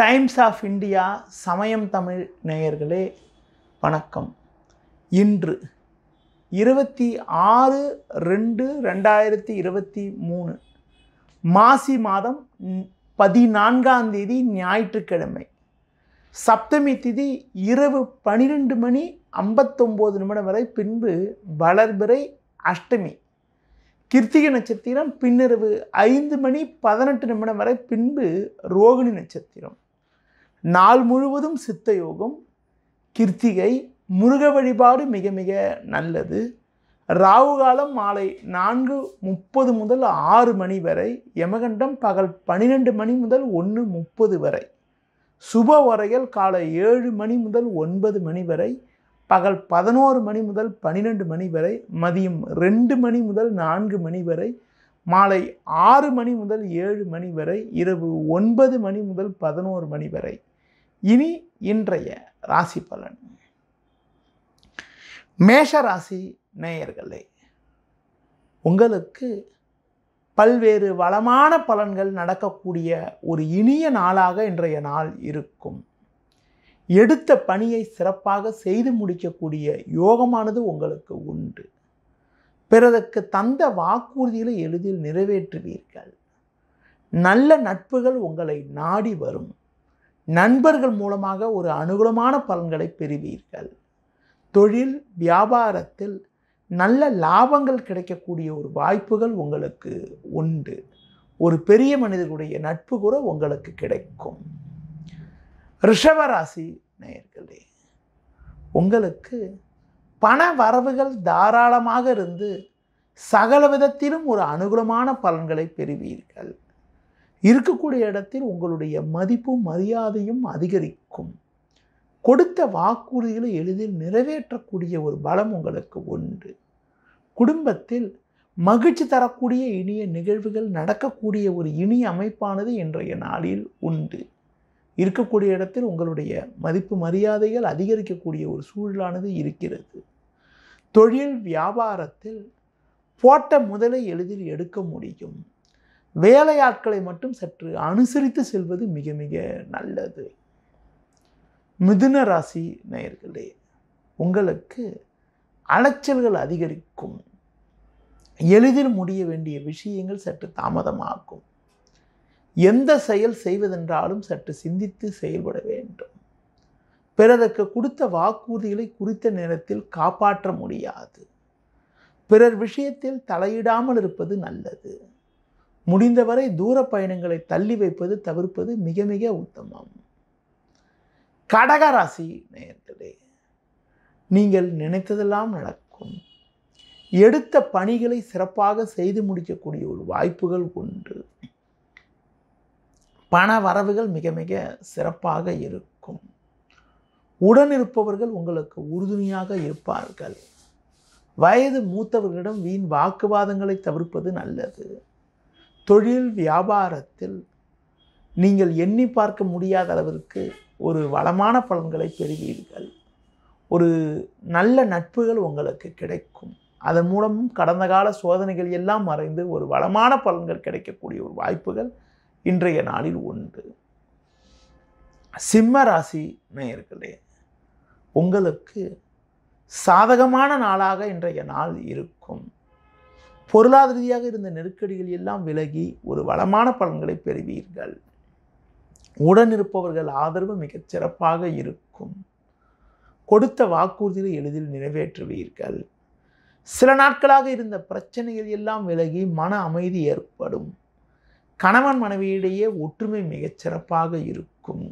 times of India சமயம் தமிழ் நேயர்களே வணக்கம் இன்று இருபத்தி ஆறு ரெண்டு ரெண்டாயிரத்தி இருபத்தி மூணு மாசி மாதம் பதினான்காம் தேதி ஞாயிற்றுக்கிழமை சப்தமி திதி இரவு பனிரெண்டு மணி ஐம்பத்தொம்போது நிமிடம் வரை பின்பு வளர்பிறை அஷ்டமி கிருத்திகை நட்சத்திரம் பின்னிரவு ஐந்து மணி பதினெட்டு நிமிடம் வரை பின்பு ரோகிணி நட்சத்திரம் நாள் முழுவதும் சித்த யோகம் கிருத்திகை முருக வழிபாடு மிக மிக நல்லது ராகு காலம் மாலை நான்கு முப்பது முதல் ஆறு மணி வரை யமகண்டம் பகல் பன்னிரெண்டு மணி முதல் ஒன்று முப்பது வரை சுப வரையல் காலை ஏழு மணி முதல் ஒன்பது மணி வரை பகல் பதினோரு மணி முதல் பன்னிரெண்டு மணி வரை மதியம் ரெண்டு மணி முதல் நான்கு மணி வரை மாலை ஆறு மணி முதல் ஏழு மணி வரை இரவு ஒன்பது மணி முதல் பதினோரு மணி வரை இனி இன்றைய ராசி பலன் மேஷ ராசி நேயர்களே உங்களுக்கு பல்வேறு வளமான பலன்கள் நடக்கக்கூடிய ஒரு இனிய நாளாக இன்றைய நாள் இருக்கும் எடுத்த பணியை சிறப்பாக செய்து முடிக்கக்கூடிய யோகமானது உங்களுக்கு உண்டு பிறருக்கு தந்த வாக்குறுதிகளை எளிதில் நிறைவேற்றுவீர்கள் நல்ல நட்புகள் உங்களை நாடி வரும் நண்பர்கள் மூலமாக ஒரு அனுகூலமான பலன்களை பெறுவீர்கள் தொழில் வியாபாரத்தில் நல்ல லாபங்கள் கிடைக்கக்கூடிய ஒரு வாய்ப்புகள் உங்களுக்கு உண்டு ஒரு பெரிய மனிதர்களுடைய நட்பு கூட உங்களுக்கு கிடைக்கும் ரிஷவராசி நேயர்களே உங்களுக்கு பண வரவுகள் தாராளமாக இருந்து சகல விதத்திலும் ஒரு அனுகூலமான பலன்களை பெறுவீர்கள் இருக்கக்கூடிய இடத்தில் உங்களுடைய மதிப்பும் மரியாதையும் அதிகரிக்கும் கொடுத்த வாக்குறுதிகளை எளிதில் நிறைவேற்றக்கூடிய ஒரு பலம் உங்களுக்கு உண்டு குடும்பத்தில் மகிழ்ச்சி தரக்கூடிய இனிய நிகழ்வுகள் நடக்கக்கூடிய ஒரு இனிய அமைப்பானது இன்றைய நாளில் உண்டு இருக்கக்கூடிய இடத்தில் உங்களுடைய மதிப்பு மரியாதைகள் அதிகரிக்கக்கூடிய ஒரு சூழலானது இருக்கிறது தொழில் வியாபாரத்தில் போட்ட முதலை எளிதில் எடுக்க முடியும் வேலையாட்களை மட்டும் சற்று அனுசரித்து செல்வது மிக மிக நல்லது மிதுன ராசி நேயர்களே உங்களுக்கு அலைச்சல்கள் அதிகரிக்கும் எளிதில் முடிய வேண்டிய விஷயங்கள் சற்று தாமதமாகும் எந்த செயல் செய்வதென்றாலும் சற்று சிந்தித்து செயல்பட வேண்டும் பிறருக்கு கொடுத்த வாக்குறுதிகளை குறித்த நேரத்தில் காப்பாற்ற முடியாது பிறர் விஷயத்தில் தலையிடாமல் இருப்பது நல்லது முடிந்தவரை தூர பயணங்களை தள்ளி வைப்பது தவிர்ப்பது மிக மிக உத்தமம் கடகராசி நேர்களே நீங்கள் நினைத்ததெல்லாம் நடக்கும் எடுத்த பணிகளை சிறப்பாக செய்து முடிக்கக்கூடிய ஒரு வாய்ப்புகள் உண்டு பண வரவுகள் மிக மிக சிறப்பாக இருக்கும் உடன் இருப்பவர்கள் உங்களுக்கு உறுதுணையாக இருப்பார்கள் வயது மூத்தவர்களிடம் வீண் வாக்குவாதங்களை தவிர்ப்பது நல்லது தொழில் வியாபாரத்தில் நீங்கள் எண்ணி பார்க்க முடியாத அளவிற்கு ஒரு வளமான பலன்களை பெறுவீர்கள் ஒரு நல்ல நட்புகள் உங்களுக்கு கிடைக்கும் அதன் மூலமும் கடந்த கால சோதனைகள் எல்லாம் மறைந்து ஒரு வளமான பலன்கள் கிடைக்கக்கூடிய ஒரு வாய்ப்புகள் இன்றைய நாளில் உண்டு சிம்ம ராசி நேயர்களே உங்களுக்கு சாதகமான நாளாக இன்றைய நாள் இருக்கும் பொருளாதார ரீதியாக இருந்த நெருக்கடிகள் எல்லாம் விலகி ஒரு வளமான பலன்களை பெறுவீர்கள் உடன் இருப்பவர்கள் ஆதரவு மிகச் சிறப்பாக இருக்கும் கொடுத்த வாக்குறுதிகளை எளிதில் நிறைவேற்றுவீர்கள் சில நாட்களாக இருந்த பிரச்சனைகள் எல்லாம் விலகி மன அமைதி ஏற்படும் கணவன் மனைவியிடையே ஒற்றுமை மிகச்சிறப்பாக இருக்கும்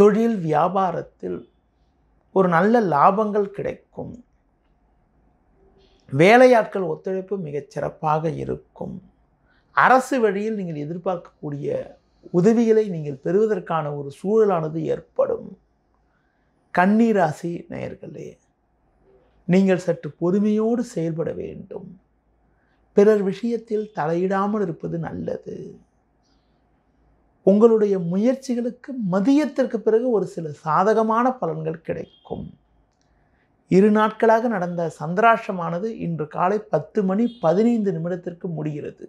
தொழில் வியாபாரத்தில் ஒரு நல்ல லாபங்கள் கிடைக்கும் வேலையாட்கள் ஒத்துழைப்பு மிகச் சிறப்பாக இருக்கும் அரசு வழியில் நீங்கள் எதிர்பார்க்கக்கூடிய உதவிகளை நீங்கள் பெறுவதற்கான ஒரு சூழலானது ஏற்படும் கண்ணீராசி நேயர்களே நீங்கள் சற்று பொறுமையோடு செயல்பட வேண்டும் பிறர் விஷயத்தில் தலையிடாமல் இருப்பது நல்லது உங்களுடைய முயற்சிகளுக்கு மதியத்திற்கு பிறகு ஒரு சில சாதகமான பலன்கள் கிடைக்கும் இரு நாட்களாக நடந்த சந்திராஷ்டமானது இன்று காலை பத்து மணி பதினைந்து நிமிடத்திற்கு முடிகிறது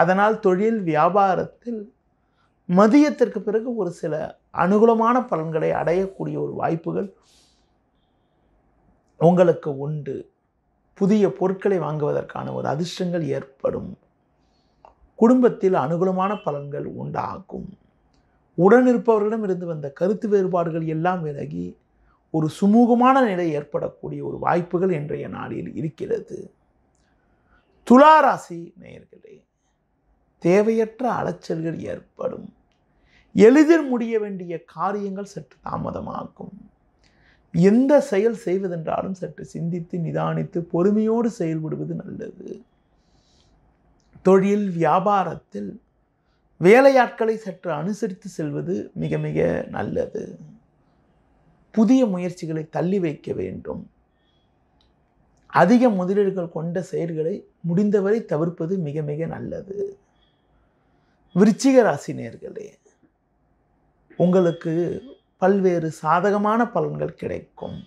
அதனால் தொழில் வியாபாரத்தில் மதியத்திற்கு பிறகு ஒரு சில அனுகூலமான பலன்களை அடையக்கூடிய ஒரு வாய்ப்புகள் உங்களுக்கு உண்டு புதிய பொருட்களை வாங்குவதற்கான ஒரு அதிர்ஷ்டங்கள் ஏற்படும் குடும்பத்தில் அனுகூலமான பலன்கள் உண்டாகும் உடனிருப்பவர்களிடம் இருந்து வந்த கருத்து வேறுபாடுகள் எல்லாம் விலகி ஒரு சுமூகமான நிலை ஏற்படக்கூடிய ஒரு வாய்ப்புகள் இன்றைய நாளில் இருக்கிறது துளாராசி நேயர்களே தேவையற்ற அலைச்சல்கள் ஏற்படும் எளிதில் முடிய வேண்டிய காரியங்கள் சற்று தாமதமாகும் எந்த செயல் செய்வதென்றாலும் சற்று சிந்தித்து நிதானித்து பொறுமையோடு செயல்படுவது நல்லது தொழில் வியாபாரத்தில் வேலையாட்களை சற்று அனுசரித்து செல்வது மிக மிக நல்லது புதிய முயற்சிகளை தள்ளி வைக்க வேண்டும் அதிக முதலீடுகள் கொண்ட செயல்களை முடிந்தவரை தவிர்ப்பது மிக மிக நல்லது விருச்சிக ராசி நேர்களே உங்களுக்கு பல்வேறு சாதகமான பலன்கள் கிடைக்கும்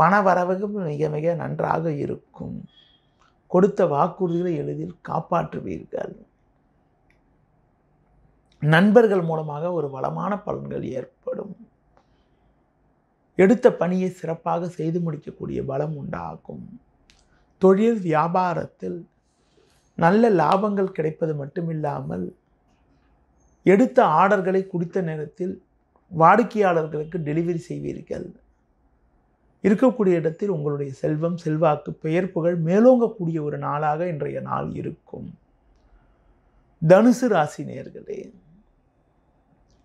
பண வரவு மிக மிக நன்றாக இருக்கும் கொடுத்த வாக்குறுதிகளை எளிதில் காப்பாற்றுவீர்கள் நண்பர்கள் மூலமாக ஒரு வளமான பலன்கள் ஏற்படும் எடுத்த பணியை சிறப்பாக செய்து முடிக்கக்கூடிய பலம் உண்டாகும் தொழில் வியாபாரத்தில் நல்ல லாபங்கள் கிடைப்பது மட்டுமில்லாமல் எடுத்த ஆர்டர்களை குறித்த நேரத்தில் வாடிக்கையாளர்களுக்கு டெலிவரி செய்வீர்கள் இருக்கக்கூடிய இடத்தில் உங்களுடைய செல்வம் செல்வாக்கு பெயர் புகழ் மேலோங்கக்கூடிய ஒரு நாளாக இன்றைய நாள் இருக்கும் தனுசு ராசி நேர்களே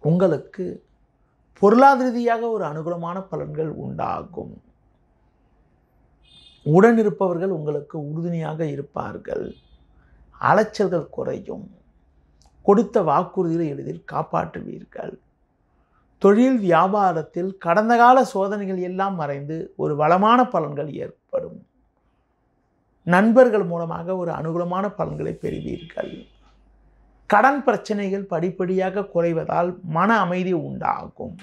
உங்களுக்கு பொருளாதார ரீதியாக ஒரு அனுகூலமான பலன்கள் உண்டாகும் உடன் இருப்பவர்கள் உங்களுக்கு உறுதுணையாக இருப்பார்கள் அலைச்சல்கள் குறையும் கொடுத்த வாக்குறுதிகளை எளிதில் காப்பாற்றுவீர்கள் தொழில் வியாபாரத்தில் கடந்த கால சோதனைகள் எல்லாம் மறைந்து ஒரு வளமான பலன்கள் ஏற்படும் நண்பர்கள் மூலமாக ஒரு அனுகூலமான பலன்களை பெறுவீர்கள் கடன் பிரச்சனைகள் படிப்படியாக குறைவதால் மன அமைதி உண்டாகும்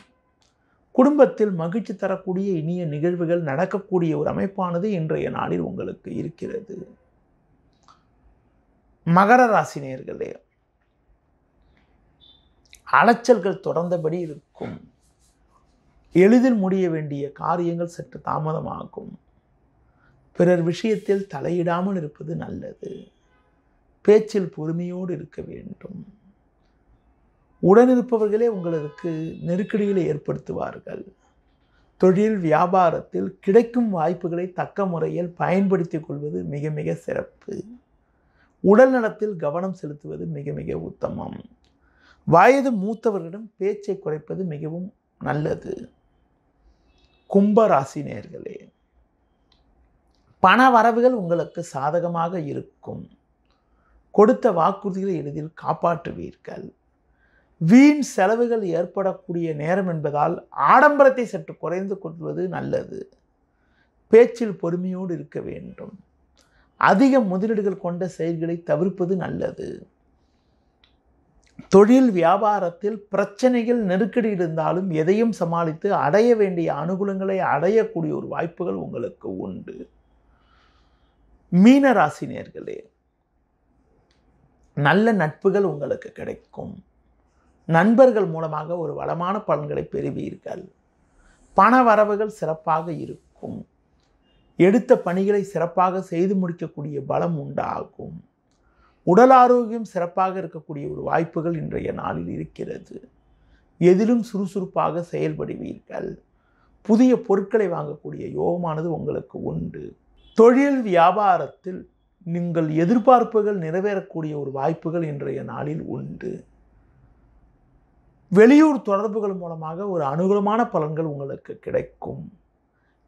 குடும்பத்தில் மகிழ்ச்சி தரக்கூடிய இனிய நிகழ்வுகள் நடக்கக்கூடிய ஒரு அமைப்பானது இன்றைய நாளில் உங்களுக்கு இருக்கிறது மகர ராசினியர்களே அலைச்சல்கள் தொடர்ந்தபடி இருக்கும் எளிதில் முடிய வேண்டிய காரியங்கள் சற்று தாமதமாகும் பிறர் விஷயத்தில் தலையிடாமல் இருப்பது நல்லது பேச்சில் பொறுமையோடு இருக்க வேண்டும் உடனிருப்பவர்களே உங்களுக்கு நெருக்கடிகளை ஏற்படுத்துவார்கள் தொழில் வியாபாரத்தில் கிடைக்கும் வாய்ப்புகளை தக்க முறையில் பயன்படுத்தி கொள்வது மிக மிக சிறப்பு உடல் நலத்தில் கவனம் செலுத்துவது மிக மிக உத்தமம் வயது மூத்தவர்களிடம் பேச்சை குறைப்பது மிகவும் நல்லது கும்ப நேர்களே பண வரவுகள் உங்களுக்கு சாதகமாக இருக்கும் கொடுத்த வாக்குறுதிகளை எளிதில் காப்பாற்றுவீர்கள் வீண் செலவுகள் ஏற்படக்கூடிய நேரம் என்பதால் ஆடம்பரத்தை சற்று குறைந்து கொள்வது நல்லது பேச்சில் பொறுமையோடு இருக்க வேண்டும் அதிக முதலீடுகள் கொண்ட செயல்களை தவிர்ப்பது நல்லது தொழில் வியாபாரத்தில் பிரச்சனைகள் நெருக்கடி இருந்தாலும் எதையும் சமாளித்து அடைய வேண்டிய அனுகூலங்களை அடையக்கூடிய ஒரு வாய்ப்புகள் உங்களுக்கு உண்டு மீனராசினியர்களே நல்ல நட்புகள் உங்களுக்கு கிடைக்கும் நண்பர்கள் மூலமாக ஒரு வளமான பலன்களை பெறுவீர்கள் பண வரவுகள் சிறப்பாக இருக்கும் எடுத்த பணிகளை சிறப்பாக செய்து முடிக்கக்கூடிய பலம் உண்டாகும் உடல் ஆரோக்கியம் சிறப்பாக இருக்கக்கூடிய ஒரு வாய்ப்புகள் இன்றைய நாளில் இருக்கிறது எதிலும் சுறுசுறுப்பாக செயல்படுவீர்கள் புதிய பொருட்களை வாங்கக்கூடிய யோகமானது உங்களுக்கு உண்டு தொழில் வியாபாரத்தில் நீங்கள் எதிர்பார்ப்புகள் நிறைவேறக்கூடிய ஒரு வாய்ப்புகள் இன்றைய நாளில் உண்டு வெளியூர் தொடர்புகள் மூலமாக ஒரு அனுகூலமான பலன்கள் உங்களுக்கு கிடைக்கும்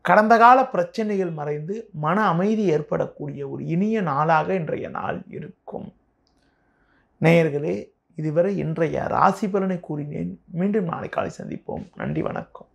கடந்த கால பிரச்சனைகள் மறைந்து மன அமைதி ஏற்படக்கூடிய ஒரு இனிய நாளாக இன்றைய நாள் இருக்கும் நேயர்களே இதுவரை இன்றைய ராசி பலனை கூறினேன் மீண்டும் நாளை காலை சந்திப்போம் நன்றி வணக்கம்